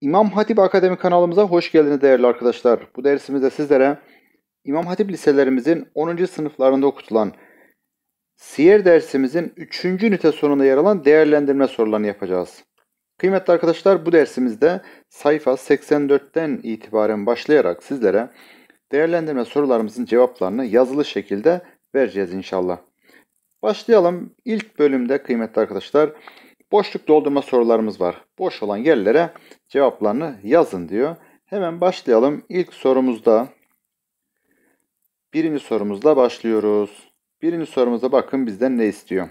İmam Hatip Akademi kanalımıza hoş geldiniz değerli arkadaşlar. Bu dersimizde sizlere İmam Hatip liselerimizin 10. sınıflarında okutulan Siyer dersimizin 3. ünite sonunda yer alan değerlendirme sorularını yapacağız. Kıymetli arkadaşlar bu dersimizde sayfa 84'ten itibaren başlayarak sizlere değerlendirme sorularımızın cevaplarını yazılı şekilde vereceğiz inşallah. Başlayalım. İlk bölümde kıymetli arkadaşlar Boşluk doldurma sorularımız var. Boş olan yerlere cevaplarını yazın diyor. Hemen başlayalım. İlk sorumuzda birinci sorumuzla başlıyoruz. Birinci sorumuza bakın bizden ne istiyor?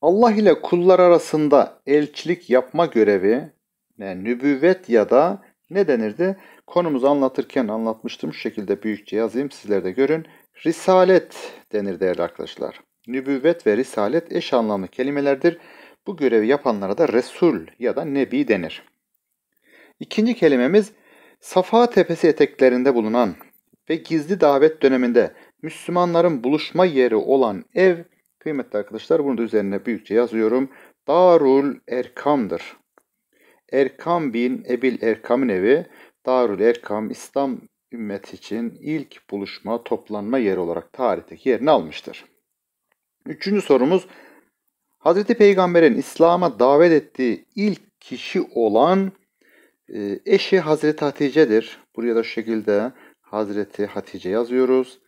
Allah ile kullar arasında elçilik yapma görevi, yani nübüvvet ya da ne denirdi? Konumuzu anlatırken anlatmıştım. Şu şekilde büyükçe yazayım. Sizler de görün. Risalet denir değerli arkadaşlar. Nübüvvet ve risalet eş anlamlı kelimelerdir. Bu görevi yapanlara da Resul ya da Nebi denir. İkinci kelimemiz Safa tepesi eteklerinde bulunan ve gizli davet döneminde Müslümanların buluşma yeri olan ev, kıymetli arkadaşlar bunu da üzerine büyükçe yazıyorum, Darul Erkam'dır. Erkam bin Ebil Erkam'ın evi, Darul Erkam İslam ümmet için ilk buluşma, toplanma yeri olarak tarihteki yerini almıştır. Üçüncü sorumuz Hazreti Peygamber'in İslam'a davet ettiği ilk kişi olan e, eşi Hazreti Hatice'dir. Buraya da şu şekilde Hazreti Hatice yazıyoruz.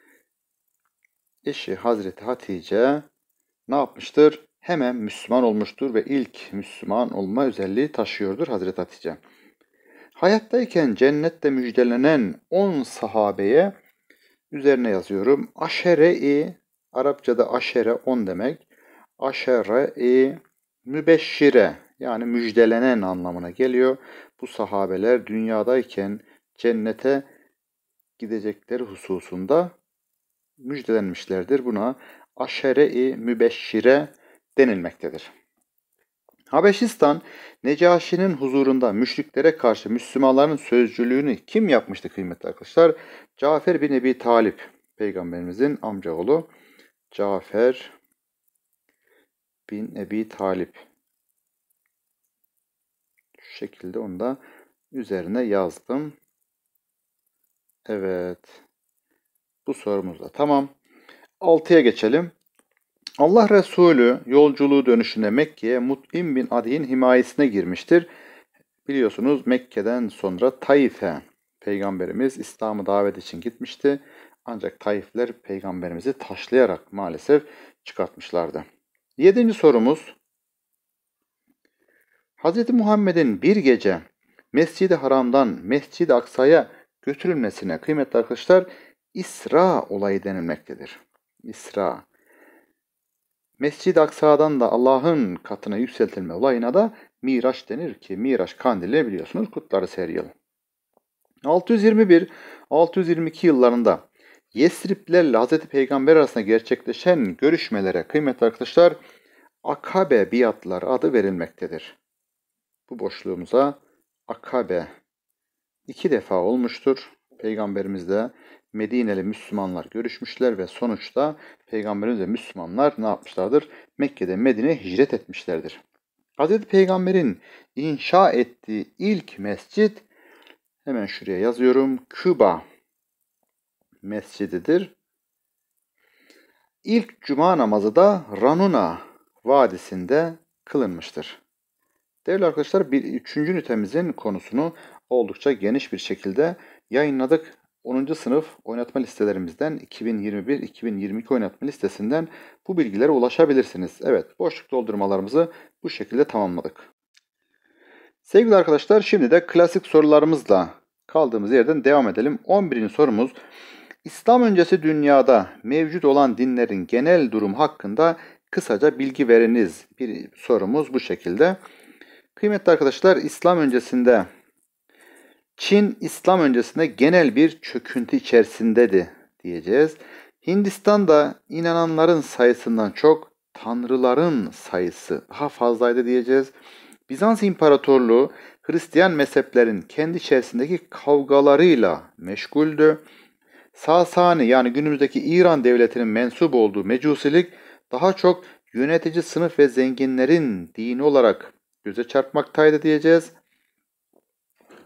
Eşi Hazreti Hatice ne yapmıştır? Hemen Müslüman olmuştur ve ilk Müslüman olma özelliği taşıyordur Hazreti Hatice. Hayattayken cennette müjdelenen 10 sahabeye üzerine yazıyorum. Aşere-i Arapçada aşere 10 demek. Aşere e, mübeşşire yani müjdelenen anlamına geliyor. Bu sahabeler dünyadayken cennete gidecekleri hususunda müjdelenmişlerdir. Buna aşere-i mübeşşire denilmektedir. Habeşistan, Necaşi'nin huzurunda müşriklere karşı Müslümanların sözcülüğünü kim yapmıştı kıymetli arkadaşlar? Cafer bin Ebi Talip, peygamberimizin amcaoğlu. Cafer bin Ebi Talip. Şu şekilde onu da üzerine yazdım. Evet. Bu sorumuz da tamam. 6'ya geçelim. Allah Resulü yolculuğu dönüşünde Mekke'ye Mut'im bin Adi'nin himayesine girmiştir. Biliyorsunuz Mekke'den sonra Taif'e Peygamberimiz İslam'ı davet için gitmişti. Ancak Taifler peygamberimizi taşlayarak maalesef çıkartmışlardı. Yedinci sorumuz. Hz. Muhammed'in bir gece Mescid-i Haram'dan Mescid-i Aksa'ya götürülmesine kıymetli arkadaşlar İsra olayı denilmektedir. İsra. Mescid-i Aksa'dan da Allah'ın katına yükseltilme olayına da Miraç denir ki Miraç kandili biliyorsunuz kutları her 621-622 yıllarında Yesriplerle Hz. Peygamber arasında gerçekleşen görüşmelere kıymetli arkadaşlar Akabe biatlar adı verilmektedir. Bu boşluğumuza Akabe iki defa olmuştur. Peygamberimizle Medineli Müslümanlar görüşmüşler ve sonuçta Peygamberimizle Müslümanlar ne yapmışlardır? Mekke'de Medine'ye hicret etmişlerdir. Hz. Peygamber'in inşa ettiği ilk mescit hemen şuraya yazıyorum. Küba mescididir. İlk cuma namazı da Ranuna Vadisi'nde kılınmıştır. Değerli arkadaşlar, bir üçüncü ünitemizin konusunu oldukça geniş bir şekilde yayınladık. 10. sınıf oynatma listelerimizden 2021-2022 oynatma listesinden bu bilgilere ulaşabilirsiniz. Evet, boşluk doldurmalarımızı bu şekilde tamamladık. Sevgili arkadaşlar, şimdi de klasik sorularımızla kaldığımız yerden devam edelim. 11. sorumuz İslam öncesi dünyada mevcut olan dinlerin genel durum hakkında kısaca bilgi veriniz. Bir sorumuz bu şekilde. Kıymetli arkadaşlar İslam öncesinde Çin İslam öncesinde genel bir çöküntü içerisindedi diyeceğiz. Hindistan'da inananların sayısından çok tanrıların sayısı daha fazlaydı diyeceğiz. Bizans İmparatorluğu Hristiyan mezheplerin kendi içerisindeki kavgalarıyla meşguldü. Sasani yani günümüzdeki İran devletinin mensup olduğu mecusilik daha çok yönetici sınıf ve zenginlerin dini olarak göze çarpmaktaydı diyeceğiz.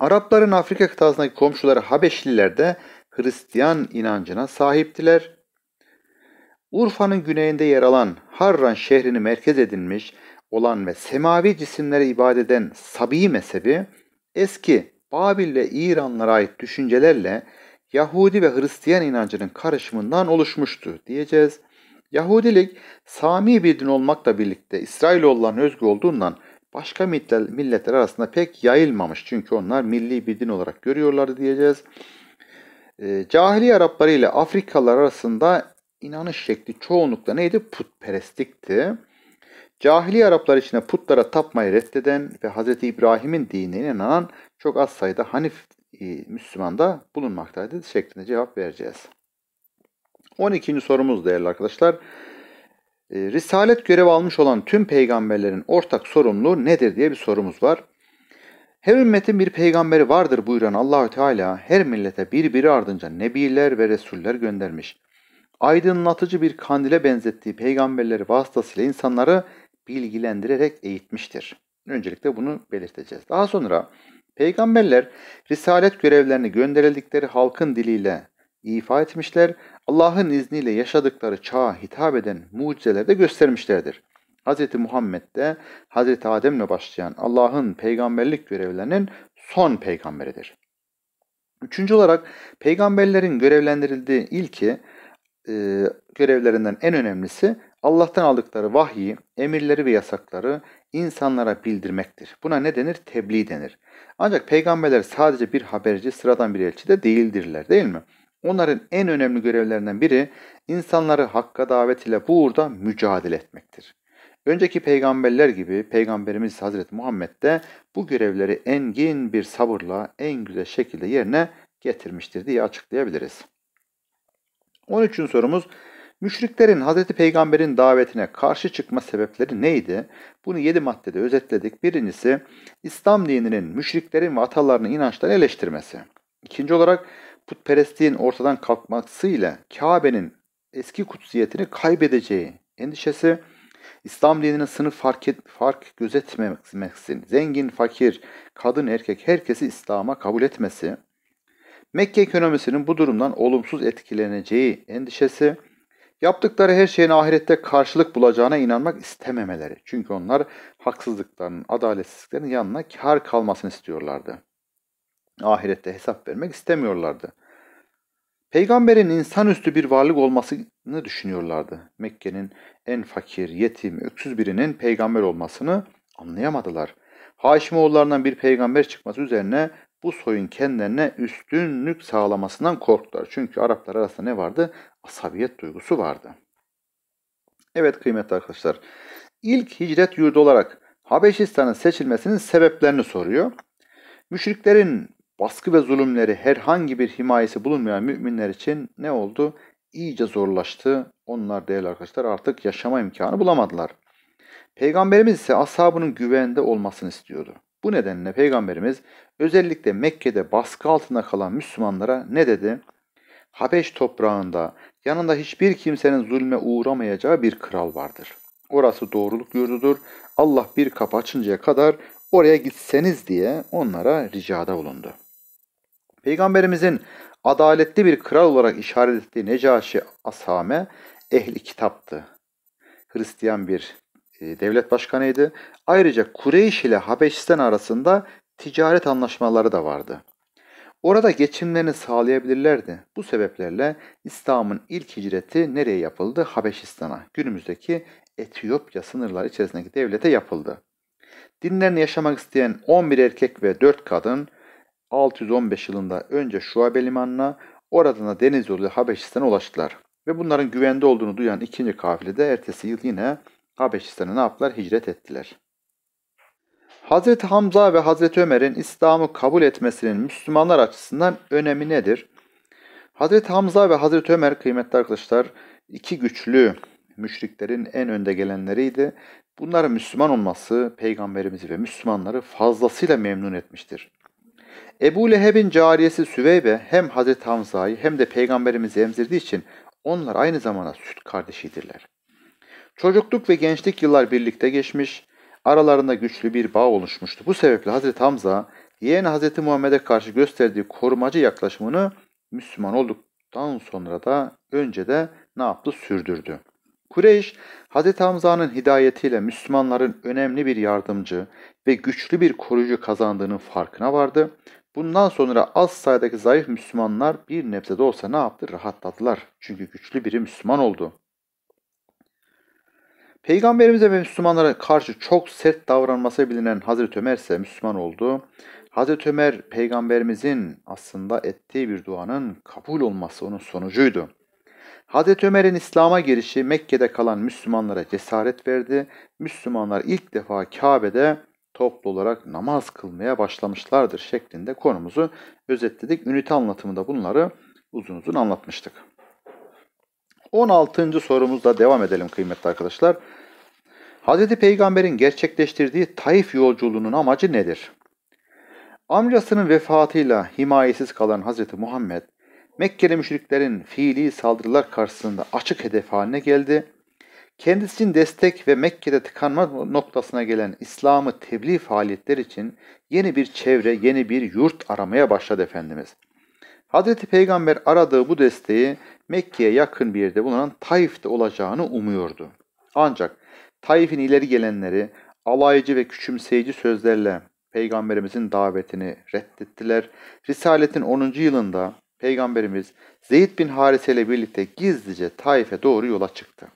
Arapların Afrika kıtasındaki komşuları Habeşliler de Hristiyan inancına sahiptiler. Urfa'nın güneyinde yer alan Harran şehrini merkez edinmiş olan ve semavi cisimlere ibadet eden Sabi mezhebi eski Babil ve İranlara ait düşüncelerle Yahudi ve Hristiyan inancının karışımından oluşmuştu diyeceğiz. Yahudilik Sami bir din olmakla birlikte İsrailoğulların özgü olduğundan başka milletler arasında pek yayılmamış. Çünkü onlar milli bir din olarak görüyorlardı diyeceğiz. Ee, cahiliye Arapları ile Afrikalılar arasında inanış şekli çoğunlukla neydi? Putperestlikti. Cahiliye Araplar içinde putlara tapmayı reddeden ve Hz. İbrahim'in dinine inanan çok az sayıda Hanif e, Müslüman da bulunmaktaydı şeklinde cevap vereceğiz. 12. sorumuz değerli arkadaşlar. E, risalet görev almış olan tüm peygamberlerin ortak sorumluluğu nedir diye bir sorumuz var. Her ümmetin bir peygamberi vardır buyuran Allahü Teala her millete birbiri ardınca nebiler ve resuller göndermiş. Aydınlatıcı bir kandile benzettiği peygamberleri vasıtasıyla insanları bilgilendirerek eğitmiştir. Öncelikle bunu belirteceğiz. Daha sonra Peygamberler risalet görevlerini gönderildikleri halkın diliyle ifa etmişler, Allah'ın izniyle yaşadıkları çağa hitap eden mucizeleri de göstermişlerdir. Hz. Muhammed de Hz. Adem'le başlayan Allah'ın peygamberlik görevlerinin son peygamberidir. Üçüncü olarak peygamberlerin görevlendirildiği ilki e, görevlerinden en önemlisi Allah'tan aldıkları vahyi, emirleri ve yasakları insanlara bildirmektir. Buna ne denir? Tebliğ denir. Ancak peygamberler sadece bir haberci, sıradan bir elçi de değildirler değil mi? Onların en önemli görevlerinden biri insanları hakka davet ile bu uğurda mücadele etmektir. Önceki peygamberler gibi peygamberimiz Hazreti Muhammed de bu görevleri engin bir sabırla en güzel şekilde yerine getirmiştir diye açıklayabiliriz. 13. sorumuz Müşriklerin Hz. Peygamber'in davetine karşı çıkma sebepleri neydi? Bunu 7 maddede özetledik. Birincisi İslam dininin müşriklerin ve atalarının inançtan eleştirmesi. İkinci olarak putperestliğin ortadan kalkmasıyla Kabe'nin eski kutsiyetini kaybedeceği endişesi. İslam dininin sınıf fark, et, fark gözetmemeksin, zengin, fakir, kadın, erkek herkesi İslam'a kabul etmesi. Mekke ekonomisinin bu durumdan olumsuz etkileneceği endişesi. Yaptıkları her şeyin ahirette karşılık bulacağına inanmak istememeleri. Çünkü onlar haksızlıkların adaletsizliklerin yanına kar kalmasını istiyorlardı. Ahirette hesap vermek istemiyorlardı. Peygamberin insanüstü bir varlık olmasını düşünüyorlardı. Mekke'nin en fakir, yetim, öksüz birinin peygamber olmasını anlayamadılar. Haşimoğullarından bir peygamber çıkması üzerine bu soyun kendilerine üstünlük sağlamasından korktular. Çünkü Araplar arasında ne vardı? Asabiyet duygusu vardı. Evet kıymetli arkadaşlar. İlk hicret yurdu olarak Habeşistan'ın seçilmesinin sebeplerini soruyor. Müşriklerin baskı ve zulümleri herhangi bir himayesi bulunmayan müminler için ne oldu? İyice zorlaştı. Onlar değil arkadaşlar artık yaşama imkanı bulamadılar. Peygamberimiz ise ashabının güvende olmasını istiyordu. Bu nedenle Peygamberimiz özellikle Mekke'de baskı altında kalan Müslümanlara ne dedi? Habeş toprağında yanında hiçbir kimsenin zulme uğramayacağı bir kral vardır. Orası doğruluk yurdudur. Allah bir kapı açıncaya kadar oraya gitseniz diye onlara ricada bulundu. Peygamberimizin adaletli bir kral olarak işaret ettiği Necaşi Asame ehli kitaptı. Hristiyan bir e, devlet başkanıydı. Ayrıca Kureyş ile Habeşistan arasında ticaret anlaşmaları da vardı. Orada geçimlerini sağlayabilirlerdi. Bu sebeplerle İslam'ın ilk hicreti nereye yapıldı? Habeşistan'a. Günümüzdeki Etiyopya sınırları içerisindeki devlete yapıldı. Dinlerini yaşamak isteyen 11 erkek ve 4 kadın 615 yılında önce Şuabe Limanı'na oradan da deniz yoluyla Habeşistan'a ulaştılar. Ve bunların güvende olduğunu duyan ikinci kafile de ertesi yıl yine Habeşistan'a ne yaptılar? Hicret ettiler. Hazreti Hamza ve Hazreti Ömer'in İslam'ı kabul etmesinin Müslümanlar açısından önemi nedir? Hazreti Hamza ve Hazreti Ömer kıymetli arkadaşlar iki güçlü müşriklerin en önde gelenleriydi. Bunların Müslüman olması peygamberimizi ve Müslümanları fazlasıyla memnun etmiştir. Ebu Leheb'in cariyesi Süveybe hem Hazreti Hamza'yı hem de peygamberimizi emzirdiği için onlar aynı zamanda süt kardeşidirler. Çocukluk ve gençlik yıllar birlikte geçmiş, aralarında güçlü bir bağ oluşmuştu. Bu sebeple Hazreti Hamza, yeğen Hazreti Muhammed'e karşı gösterdiği korumacı yaklaşımını Müslüman olduktan sonra da önce de ne yaptı? Sürdürdü. Kureyş, Hz. Hamza'nın hidayetiyle Müslümanların önemli bir yardımcı ve güçlü bir koruyucu kazandığının farkına vardı. Bundan sonra az sayıdaki zayıf Müslümanlar bir nebze de olsa ne yaptı? Rahatladılar. Çünkü güçlü biri Müslüman oldu. Peygamberimize ve Müslümanlara karşı çok sert davranması bilinen Hazreti Ömer ise Müslüman oldu. Hazreti Ömer peygamberimizin aslında ettiği bir duanın kabul olması onun sonucuydu. Hazreti Ömer'in İslam'a girişi Mekke'de kalan Müslümanlara cesaret verdi. Müslümanlar ilk defa Kabe'de toplu olarak namaz kılmaya başlamışlardır şeklinde konumuzu özetledik. Ünite anlatımında bunları uzun uzun anlatmıştık. 16. sorumuzla devam edelim kıymetli arkadaşlar. Hazreti Peygamber'in gerçekleştirdiği Taif yolculuğunun amacı nedir? Amcasının vefatıyla himayesiz kalan Hazreti Muhammed, Mekkeli müşriklerin fiili saldırılar karşısında açık hedef haline geldi. Kendisi için destek ve Mekke'de tıkanma noktasına gelen İslam'ı tebliğ faaliyetleri için yeni bir çevre, yeni bir yurt aramaya başladı Efendimiz. Hazreti Peygamber aradığı bu desteği Mekke'ye yakın bir yerde bulunan Taif'te olacağını umuyordu. Ancak Taif'in ileri gelenleri alaycı ve küçümseyici sözlerle Peygamberimizin davetini reddettiler. Risaletin 10. yılında Peygamberimiz Zeyd bin Harise ile birlikte gizlice Taif'e doğru yola çıktı.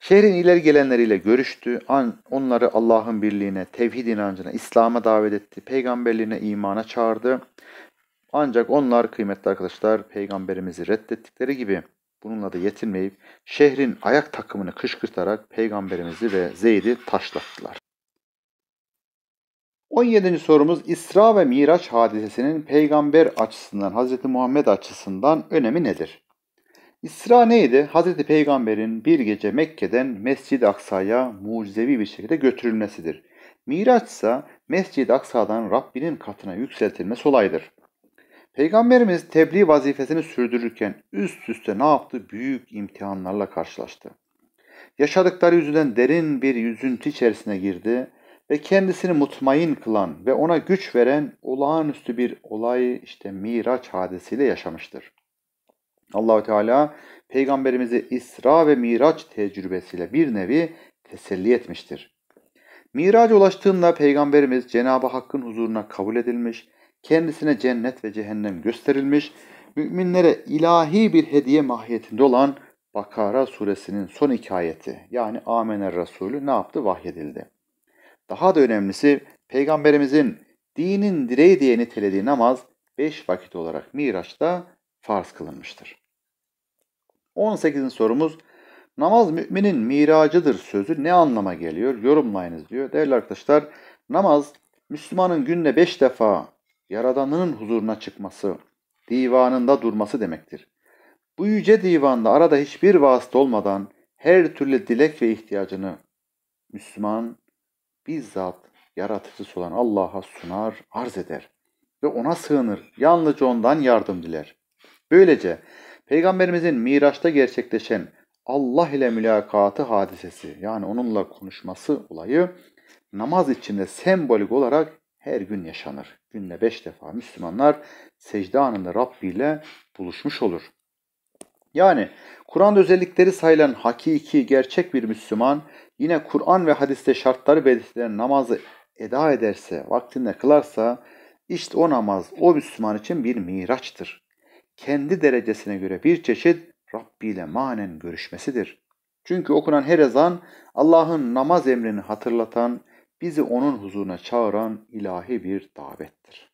Şehrin ileri gelenleriyle görüştü. Onları Allah'ın birliğine, tevhid inancına, İslam'a davet etti. Peygamberliğine imana çağırdı. Ancak onlar kıymetli arkadaşlar peygamberimizi reddettikleri gibi bununla da yetinmeyip şehrin ayak takımını kışkırtarak peygamberimizi ve Zeyd'i taşlattılar. 17. sorumuz İsra ve Miraç hadisesinin peygamber açısından, Hz. Muhammed açısından önemi nedir? İsra neydi? Hz. Peygamber'in bir gece Mekke'den Mescid-i Aksa'ya mucizevi bir şekilde götürülmesidir. Miraç ise Mescid-i Aksa'dan Rabbinin katına yükseltilmesi olaydır. Peygamberimiz tebliğ vazifesini sürdürürken üst üste ne yaptı? Büyük imtihanlarla karşılaştı. Yaşadıkları yüzünden derin bir yüzüntü içerisine girdi ve kendisini mutmain kılan ve ona güç veren olağanüstü bir olay işte Miraç hadisiyle yaşamıştır. Allahu Teala peygamberimizi İsra ve Miraç tecrübesiyle bir nevi teselli etmiştir. Miraca ulaştığında peygamberimiz Cenab-ı Hakk'ın huzuruna kabul edilmiş kendisine cennet ve cehennem gösterilmiş, müminlere ilahi bir hediye mahiyetinde olan Bakara suresinin son hikayeti, yani Amener Resulü ne yaptı? Vahyedildi. Daha da önemlisi Peygamberimizin dinin direği diye nitelediği namaz beş vakit olarak Miraç'ta farz kılınmıştır. 18. sorumuz namaz müminin miracıdır sözü ne anlama geliyor? Yorumlayınız diyor. Değerli arkadaşlar namaz Müslümanın günde beş defa Yaradanının huzuruna çıkması, divanında durması demektir. Bu yüce divanda arada hiçbir vasıta olmadan her türlü dilek ve ihtiyacını Müslüman bizzat yaratıcısı olan Allah'a sunar, arz eder ve ona sığınır. Yalnızca ondan yardım diler. Böylece Peygamberimizin Miraç'ta gerçekleşen Allah ile mülakatı hadisesi yani onunla konuşması olayı namaz içinde sembolik olarak her gün yaşanır. Günde beş defa Müslümanlar secde anında Rabbi ile buluşmuş olur. Yani Kur'an'da özellikleri sayılan hakiki, gerçek bir Müslüman yine Kur'an ve hadiste şartları belirtilen namazı eda ederse, vaktinde kılarsa işte o namaz o Müslüman için bir miraçtır. Kendi derecesine göre bir çeşit Rabbi ile manen görüşmesidir. Çünkü okunan her ezan Allah'ın namaz emrini hatırlatan, bizi onun huzuruna çağıran ilahi bir davettir.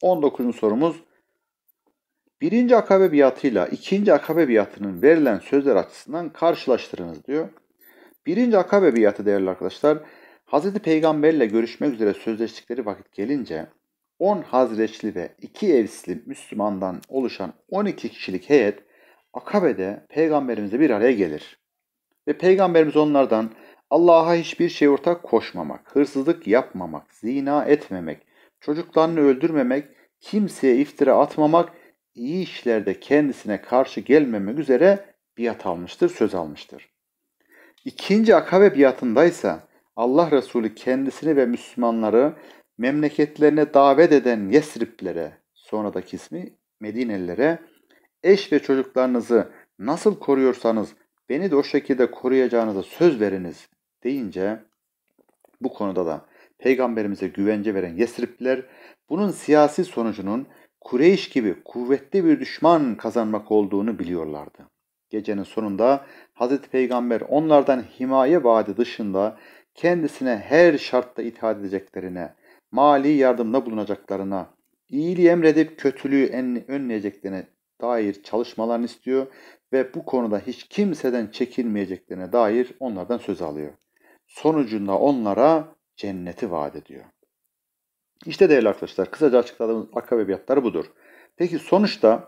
19. sorumuz Birinci akabe biyatıyla ikinci akabe biyatının verilen sözler açısından karşılaştırınız diyor. Birinci akabe biyatı değerli arkadaşlar Hz. Peygamberle görüşmek üzere sözleştikleri vakit gelince 10 Hazreçli ve 2 evsli Müslümandan oluşan 12 kişilik heyet Akabe'de peygamberimize bir araya gelir. Ve peygamberimiz onlardan Allah'a hiçbir şey ortak koşmamak, hırsızlık yapmamak, zina etmemek, çocuklarını öldürmemek, kimseye iftira atmamak, iyi işlerde kendisine karşı gelmemek üzere biat almıştır, söz almıştır. İkinci akabe biatındaysa Allah Resulü kendisini ve Müslümanları memleketlerine davet eden Yesriplere, sonradaki ismi Medinelilere, eş ve çocuklarınızı nasıl koruyorsanız beni de o şekilde koruyacağınıza söz veriniz deyince bu konuda da peygamberimize güvence veren Yesripliler bunun siyasi sonucunun Kureyş gibi kuvvetli bir düşman kazanmak olduğunu biliyorlardı. Gecenin sonunda Hz. Peygamber onlardan himaye vaadi dışında kendisine her şartta itaat edeceklerine, mali yardımda bulunacaklarına, iyiliği emredip kötülüğü önleyeceklerine dair çalışmalarını istiyor ve bu konuda hiç kimseden çekinmeyeceklerine dair onlardan söz alıyor sonucunda onlara cenneti vaat ediyor. İşte değerli arkadaşlar kısaca açıkladığımız akabebiyatlar budur. Peki sonuçta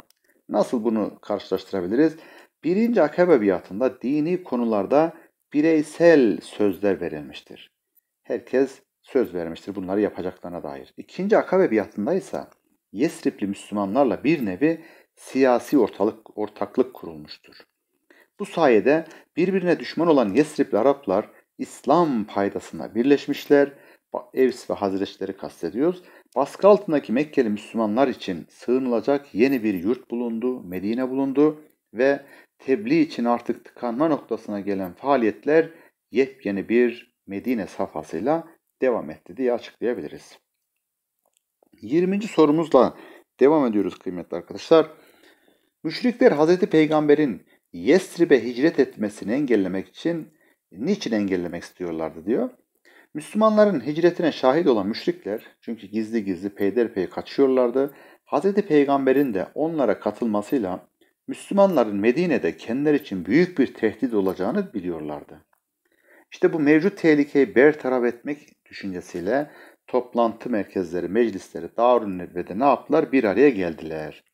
nasıl bunu karşılaştırabiliriz? Birinci akabebiyatında dini konularda bireysel sözler verilmiştir. Herkes söz vermiştir bunları yapacaklarına dair. İkinci akabebiyatında ise Yesripli Müslümanlarla bir nevi siyasi ortalık, ortaklık kurulmuştur. Bu sayede birbirine düşman olan Yesripli Araplar İslam paydasına birleşmişler. Evs ve Hazreçleri kastediyoruz. Baskı altındaki Mekkeli Müslümanlar için sığınılacak yeni bir yurt bulundu, Medine bulundu ve tebliğ için artık tıkanma noktasına gelen faaliyetler yepyeni bir Medine safhasıyla devam etti diye açıklayabiliriz. 20. sorumuzla devam ediyoruz kıymetli arkadaşlar. Müşrikler Hz. Peygamber'in Yesrib'e hicret etmesini engellemek için niçin engellemek istiyorlardı diyor. Müslümanların hicretine şahit olan müşrikler çünkü gizli gizli peyderpey kaçıyorlardı. Hz. Peygamber'in de onlara katılmasıyla Müslümanların Medine'de kendileri için büyük bir tehdit olacağını biliyorlardı. İşte bu mevcut tehlikeyi bertaraf etmek düşüncesiyle toplantı merkezleri, meclisleri, Darun Nedve'de ne yaptılar? Bir araya geldiler.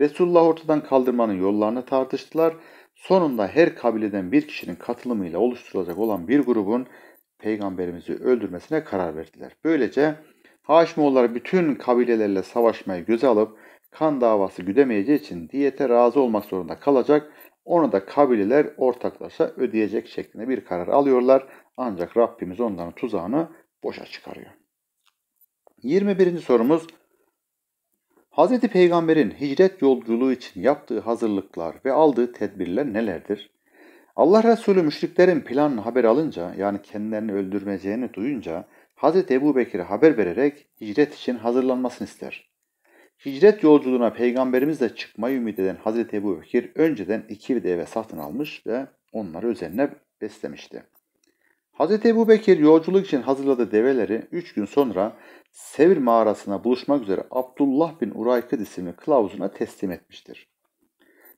Resulullah ortadan kaldırmanın yollarını tartıştılar Sonunda her kabileden bir kişinin katılımıyla oluşturulacak olan bir grubun peygamberimizi öldürmesine karar verdiler. Böylece Haşimoğulları bütün kabilelerle savaşmayı göze alıp kan davası güdemeyeceği için diyete razı olmak zorunda kalacak. Onu da kabileler ortaklaşa ödeyecek şeklinde bir karar alıyorlar. Ancak Rabbimiz onların tuzağını boşa çıkarıyor. 21. sorumuz Hz. Peygamber'in hicret yolculuğu için yaptığı hazırlıklar ve aldığı tedbirler nelerdir? Allah Resulü müşriklerin planını haber alınca yani kendilerini öldürmeyeceğini duyunca Hz. Ebu Bekir'e haber vererek hicret için hazırlanmasını ister. Hicret yolculuğuna peygamberimizle çıkmayı ümit eden Hz. Ebu Bekir önceden iki deve satın almış ve onları üzerine beslemişti. Hz. Ebu Bekir yolculuk için hazırladığı develeri üç gün sonra Sevr mağarasına buluşmak üzere Abdullah bin Uraykid isimli kılavuzuna teslim etmiştir.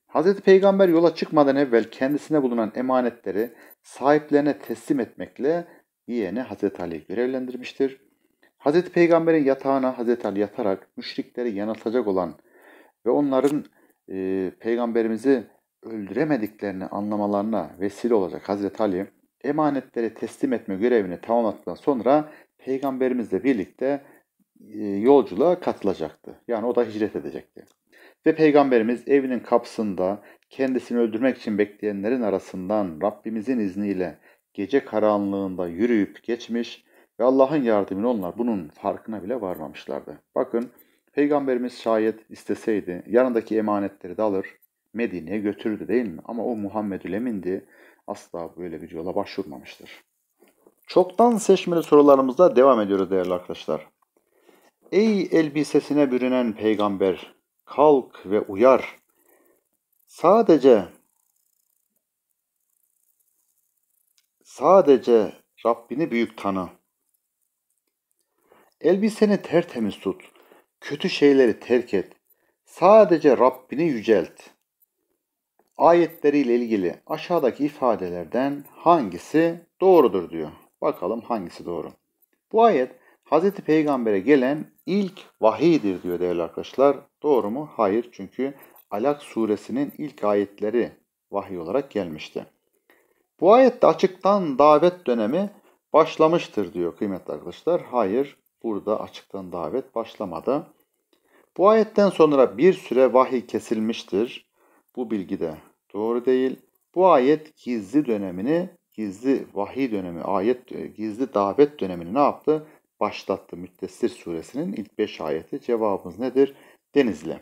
Hz. Peygamber yola çıkmadan evvel kendisine bulunan emanetleri sahiplerine teslim etmekle yeğeni Hz. Ali görevlendirmiştir. Hz. Peygamber'in yatağına Hz. Ali yatarak müşrikleri yanıltacak olan ve onların e, Peygamberimizi öldüremediklerini anlamalarına vesile olacak Hz. Ali emanetleri teslim etme görevini tamamladıktan sonra Peygamberimizle birlikte e, yolculuğa katılacaktı. Yani o da hicret edecekti. Ve Peygamberimiz evinin kapısında kendisini öldürmek için bekleyenlerin arasından Rabbimizin izniyle gece karanlığında yürüyüp geçmiş ve Allah'ın yardımıyla onlar bunun farkına bile varmamışlardı. Bakın Peygamberimiz şayet isteseydi yanındaki emanetleri de alır Medine'ye götürdü değil mi? Ama o Muhammedül Emin'di. Asla böyle bir yola başvurmamıştır. Çoktan seçmeli sorularımızda devam ediyoruz değerli arkadaşlar. Ey elbisesine bürünen peygamber, kalk ve uyar. Sadece sadece Rabbini büyük tanı. Elbiseni tertemiz tut. Kötü şeyleri terk et. Sadece Rabbini yücelt. Ayetleriyle ilgili aşağıdaki ifadelerden hangisi doğrudur diyor. Bakalım hangisi doğru. Bu ayet Hazreti Peygamber'e gelen ilk vahiydir diyor değerli arkadaşlar. Doğru mu? Hayır. Çünkü Alak suresinin ilk ayetleri vahiy olarak gelmişti. Bu ayette açıktan davet dönemi başlamıştır diyor kıymetli arkadaşlar. Hayır. Burada açıktan davet başlamadı. Bu ayetten sonra bir süre vahiy kesilmiştir. Bu bilgi de doğru değil. Bu ayet gizli dönemini, gizli vahiy dönemi, ayet e, gizli davet dönemini ne yaptı? başlattı Müttessir suresinin ilk 5 ayeti. Cevabımız nedir? Denizli.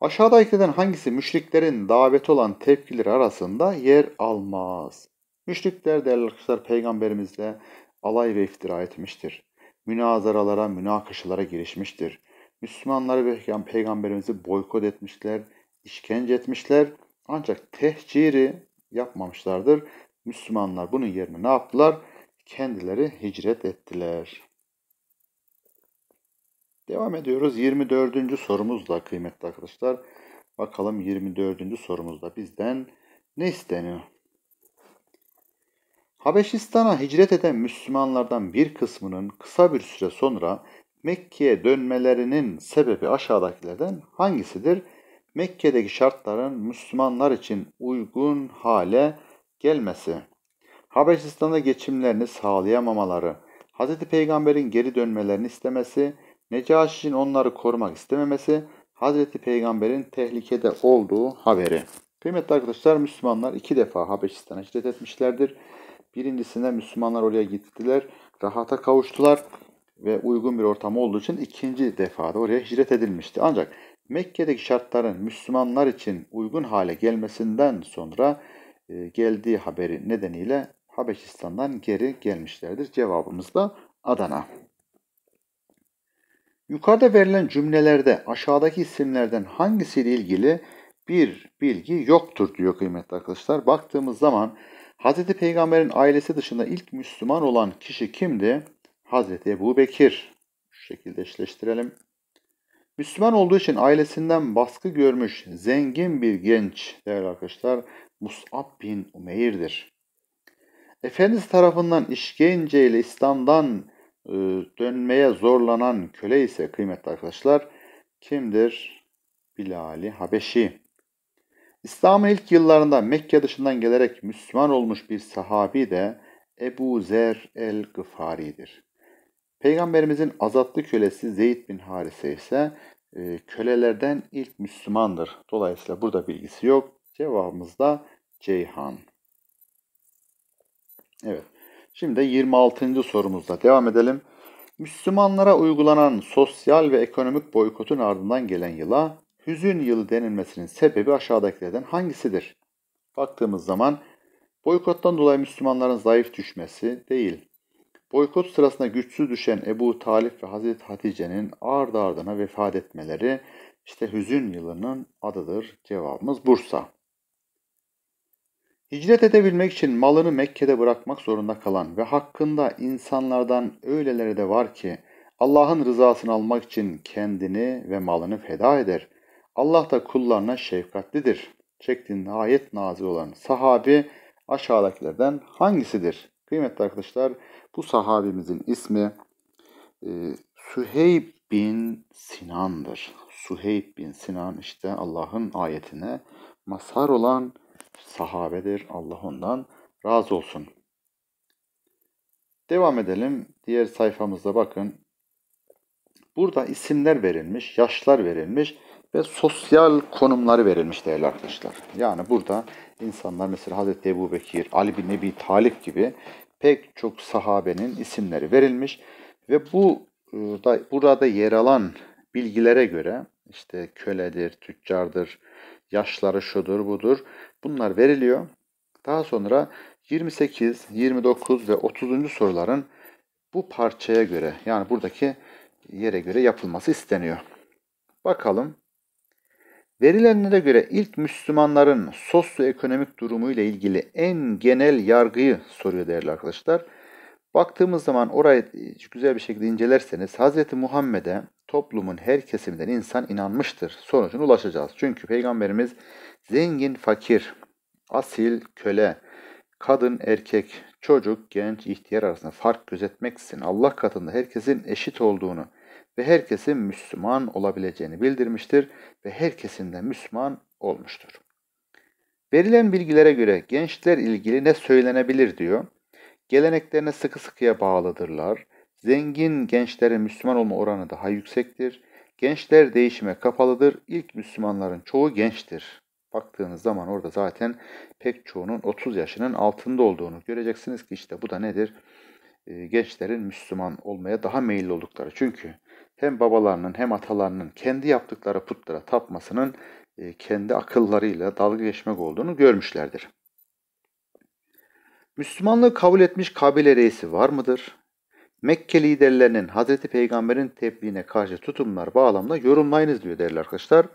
Aşağıda eklenen hangisi müşriklerin davet olan tepkileri arasında yer almaz? Müşrikler değerli arkadaşlar peygamberimizle alay ve iftira etmiştir. Münazaralara, münakaşalara girişmiştir. Müslümanları ve peygamberimizi boykot etmişler, işkence etmişler. Ancak tehciri yapmamışlardır. Müslümanlar bunun yerine ne yaptılar? kendileri hicret ettiler. Devam ediyoruz 24. sorumuzla kıymetli arkadaşlar. Bakalım 24. sorumuzda bizden ne isteniyor? Habeşistan'a hicret eden Müslümanlardan bir kısmının kısa bir süre sonra Mekke'ye dönmelerinin sebebi aşağıdakilerden hangisidir? Mekke'deki şartların Müslümanlar için uygun hale gelmesi. Habeşistan'da geçimlerini sağlayamamaları, Hz. Peygamber'in geri dönmelerini istemesi, Necaşi'nin onları korumak istememesi, Hz. Peygamber'in tehlikede olduğu haberi. Kıymetli arkadaşlar Müslümanlar iki defa Habeşistan'a hicret etmişlerdir. Birincisinde Müslümanlar oraya gittiler, rahata kavuştular ve uygun bir ortam olduğu için ikinci defada oraya hicret edilmişti. Ancak Mekke'deki şartların Müslümanlar için uygun hale gelmesinden sonra e, geldiği haberi nedeniyle Habeşistan'dan geri gelmişlerdir. Cevabımız da Adana. Yukarıda verilen cümlelerde aşağıdaki isimlerden hangisiyle ilgili bir bilgi yoktur diyor kıymetli arkadaşlar. Baktığımız zaman Hz. Peygamber'in ailesi dışında ilk Müslüman olan kişi kimdi? Hz. Ebu Bekir. Şu şekilde eşleştirelim. Müslüman olduğu için ailesinden baskı görmüş zengin bir genç değerli arkadaşlar Mus'ab bin Umeyr'dir. Efendisi tarafından işkenceyle İslam'dan e, dönmeye zorlanan köle ise kıymetli arkadaşlar kimdir? Bilal-i Habeşi. İslam'ın ilk yıllarında Mekke dışından gelerek Müslüman olmuş bir sahabi de Ebu Zer el-Gıfari'dir. Peygamberimizin azatlı kölesi Zeyd bin Harise ise e, kölelerden ilk Müslümandır. Dolayısıyla burada bilgisi yok. Cevabımız da Ceyhan. Evet. Şimdi 26. sorumuzla devam edelim. Müslümanlara uygulanan sosyal ve ekonomik boykotun ardından gelen yıla hüzün yılı denilmesinin sebebi aşağıdakilerden hangisidir? Baktığımız zaman boykottan dolayı Müslümanların zayıf düşmesi değil. Boykot sırasında güçsüz düşen Ebu Talip ve Hazreti Hatice'nin ardı ardına vefat etmeleri işte hüzün yılının adıdır. Cevabımız Bursa. Hicret edebilmek için malını Mekke'de bırakmak zorunda kalan ve hakkında insanlardan öyleleri de var ki Allah'ın rızasını almak için kendini ve malını feda eder. Allah da kullarına şefkatlidir. Çektiğinde ayet nazil olan sahabi aşağıdakilerden hangisidir? Kıymetli arkadaşlar bu sahabimizin ismi e, Süheyb bin Sinan'dır. Süheyb bin Sinan işte Allah'ın ayetine mazhar olan sahabedir. Allah ondan razı olsun. Devam edelim. Diğer sayfamızda bakın. Burada isimler verilmiş, yaşlar verilmiş ve sosyal konumları verilmiş değerli arkadaşlar. Yani burada insanlar mesela Hazreti Ebu Bekir, Ali bin Ebi Talip gibi pek çok sahabenin isimleri verilmiş ve bu e, da, burada yer alan bilgilere göre işte köledir, tüccardır, yaşları şudur budur. Bunlar veriliyor. Daha sonra 28, 29 ve 30. soruların bu parçaya göre yani buradaki yere göre yapılması isteniyor. Bakalım. Verilenlere göre ilk Müslümanların sosyoekonomik durumu ile ilgili en genel yargıyı soruyor değerli arkadaşlar. Baktığımız zaman orayı e, güzel bir şekilde incelerseniz Hz. Muhammed'e toplumun her kesiminden insan inanmıştır. Sonucuna ulaşacağız. Çünkü Peygamberimiz zengin, fakir, asil, köle, kadın, erkek, çocuk, genç, ihtiyar arasında fark gözetmeksizin Allah katında herkesin eşit olduğunu ve herkesin Müslüman olabileceğini bildirmiştir ve herkesin de Müslüman olmuştur. Verilen bilgilere göre gençler ilgili ne söylenebilir diyor. Geleneklerine sıkı sıkıya bağlıdırlar. Zengin gençlerin Müslüman olma oranı daha yüksektir. Gençler değişime kapalıdır. İlk Müslümanların çoğu gençtir. Baktığınız zaman orada zaten pek çoğunun 30 yaşının altında olduğunu göreceksiniz ki işte bu da nedir? Ee, gençlerin Müslüman olmaya daha meyilli oldukları. Çünkü hem babalarının hem atalarının kendi yaptıkları putlara tapmasının e, kendi akıllarıyla dalga geçmek olduğunu görmüşlerdir. Müslümanlığı kabul etmiş kabile reisi var mıdır? Mekke liderlerinin Hazreti Peygamber'in tebliğine karşı tutumlar bağlamında yorumlayınız diyor değerli arkadaşlar.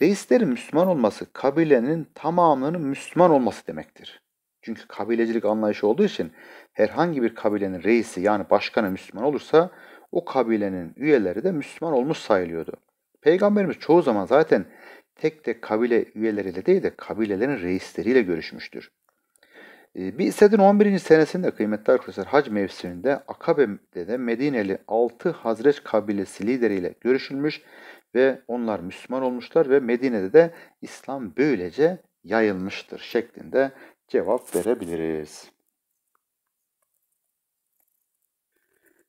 Reislerin Müslüman olması kabilenin tamamının Müslüman olması demektir. Çünkü kabilecilik anlayışı olduğu için herhangi bir kabilenin reisi yani başkanı Müslüman olursa o kabilenin üyeleri de Müslüman olmuş sayılıyordu. Peygamberimiz çoğu zaman zaten tek tek kabile üyeleriyle değil de kabilelerin reisleriyle görüşmüştür. Ee, bir Sedin 11. senesinde kıymetli arkadaşlar hac mevsiminde Akabe'de de Medineli 6 Hazreç kabilesi lideriyle görüşülmüş ve onlar Müslüman olmuşlar ve Medine'de de İslam böylece yayılmıştır şeklinde cevap verebiliriz.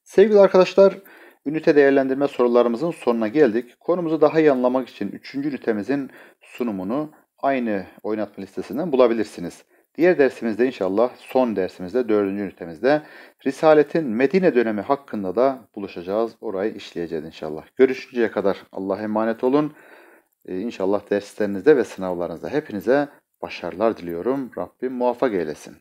Sevgili arkadaşlar, ünite değerlendirme sorularımızın sonuna geldik. Konumuzu daha iyi anlamak için 3. ünitemizin sunumunu aynı oynatma listesinden bulabilirsiniz. Diğer dersimizde inşallah son dersimizde dördüncü ünitemizde Risaletin Medine dönemi hakkında da buluşacağız. Orayı işleyeceğiz inşallah. Görüşünceye kadar Allah'a emanet olun. Ee, inşallah derslerinizde ve sınavlarınızda hepinize başarılar diliyorum. Rabbim muvaffak eylesin.